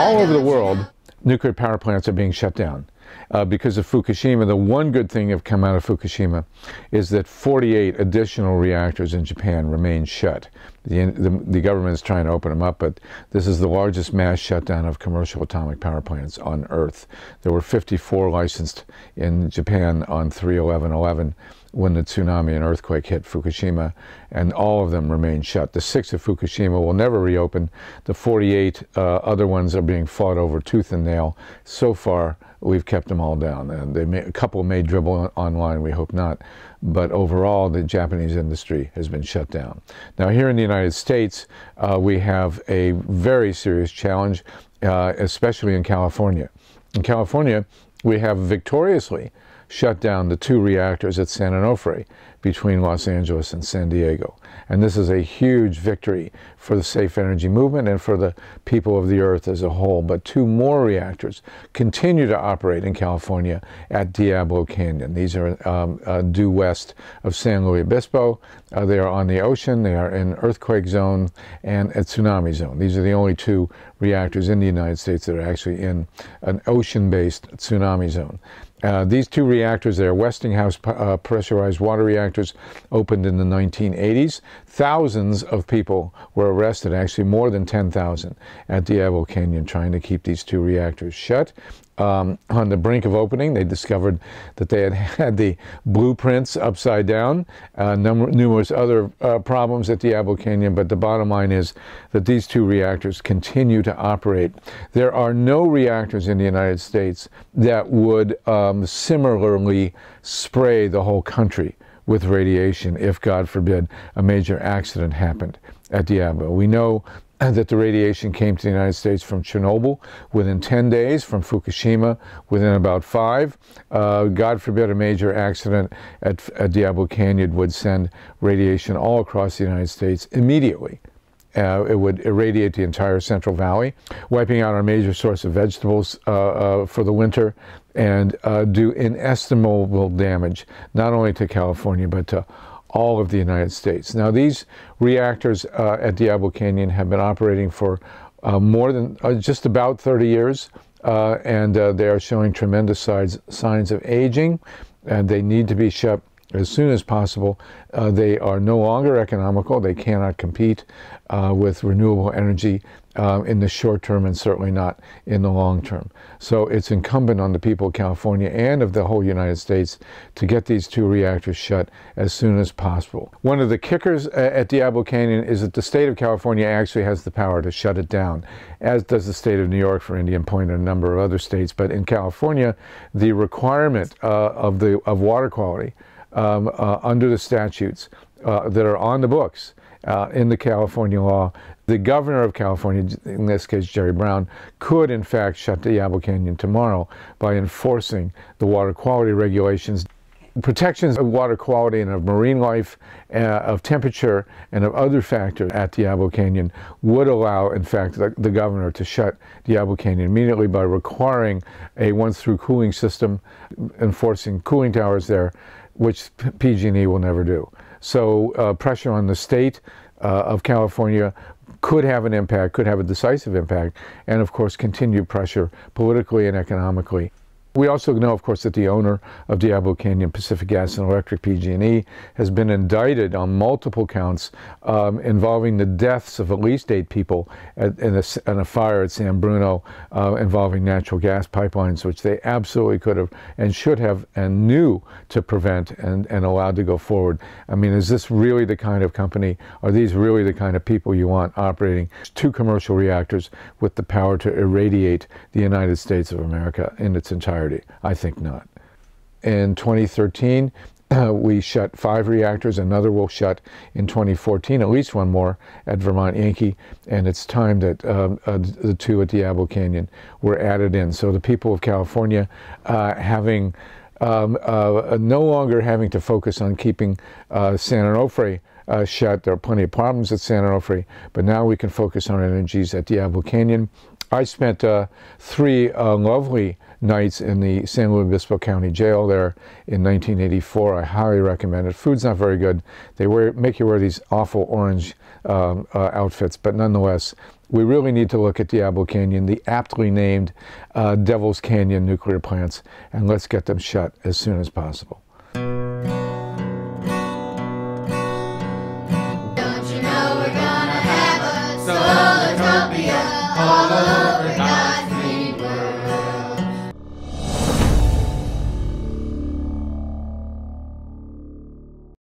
All over the world, nuclear power plants are being shut down. Uh, because of Fukushima, the one good thing that have come out of Fukushima is that 48 additional reactors in Japan remain shut. The, the, the government is trying to open them up, but this is the largest mass shutdown of commercial atomic power plants on Earth. There were 54 licensed in Japan on 3/11/11 when the tsunami and earthquake hit Fukushima, and all of them remain shut. The six of Fukushima will never reopen. The 48 uh, other ones are being fought over tooth and nail. So far, we've kept them all down. And may, a couple may dribble online, we hope not. But overall, the Japanese industry has been shut down. Now, here in the United United States, uh, we have a very serious challenge, uh, especially in California. In California, we have victoriously shut down the two reactors at San Onofre between Los Angeles and San Diego. And this is a huge victory for the safe energy movement and for the people of the earth as a whole. But two more reactors continue to operate in California at Diablo Canyon. These are um, uh, due west of San Luis Obispo. Uh, they are on the ocean, they are in earthquake zone and a tsunami zone. These are the only two reactors in the United States that are actually in an ocean-based tsunami zone. Uh, these two reactors, they're Westinghouse uh, pressurized water reactors, opened in the 1980s. Thousands of people were arrested, actually more than 10,000, at Diablo Canyon trying to keep these two reactors shut um, on the brink of opening. They discovered that they had had the blueprints upside down, uh, num- numerous other uh, problems at Diablo Canyon, but the bottom line is that these two reactors continue to operate. There are no reactors in the United States that would um, similarly spray the whole country with radiation if, God forbid, a major accident happened at Diablo. We know that the radiation came to the United States from Chernobyl within 10 days, from Fukushima within about five. Uh, God forbid a major accident at, at, Diablo Canyon would send radiation all across the United States immediately. Uh, it would irradiate the entire Central Valley, wiping out our major source of vegetables uh, uh for the winter and uh, do inestimable damage, not only to California, but to all of the United States. Now, these reactors uh, at Diablo Canyon have been operating for uh, more than uh, just about 30 years, uh, and uh, they are showing tremendous signs, signs of aging, and they need to be shut as soon as possible. Uh, they are no longer economical. They cannot compete uh, with renewable energy uh, in the short term and certainly not in the long term. So it's incumbent on the people of California and of the whole United States to get these two reactors shut as soon as possible. One of the kickers uh, at Diablo Canyon is that the state of California actually has the power to shut it down, as does the state of New York for Indian Point and a number of other states. But in California, the requirement uh, of, the, of water quality um, uh, under the statutes uh, that are on the books uh, in the California law. The governor of California, in this case Jerry Brown, could in fact shut the Yabo Canyon tomorrow by enforcing the water quality regulations protections of water quality and of marine life, uh, of temperature, and of other factors at Diablo Canyon would allow, in fact, the, the, governor to shut Diablo Canyon immediately by requiring a once-through cooling system, enforcing cooling towers there, which PG&E will never do. So uh, pressure on the state uh, of California could have an impact, could have a decisive impact, and of course continued pressure politically and economically. We also know, of course, that the owner of Diablo Canyon Pacific Gas and Electric PG&E has been indicted on multiple counts um, involving the deaths of at least eight people at, in, a, in, a, fire at San Bruno uh, involving natural gas pipelines, which they absolutely could have and should have and knew to prevent and, and allowed to go forward. I mean, is this really the kind of company? Are these really the kind of people you want operating two commercial reactors with the power to irradiate the United States of America in its entirety? entirety? I think not. In 2013, we shut five reactors. Another will shut in 2014, at least one more at Vermont Yankee. And it's time that um, uh, the two at Diablo Canyon were added in. So the people of California uh, having um, uh, no longer having to focus on keeping uh, San Onofre uh, shut. There are plenty of problems at San Onofre, but now we can focus on energies at Diablo Canyon. I spent uh, three lovely nights in the San Luis Obispo County Jail there in 1984. I highly recommend it. Food's not very good. They wear, make you wear these awful orange um, uh, outfits, but nonetheless, we really need to look at Diablo Canyon, the aptly named uh, Devil's Canyon nuclear plants, and let's get them shut as soon as possible. Don't you know we're gonna have a solar all alone?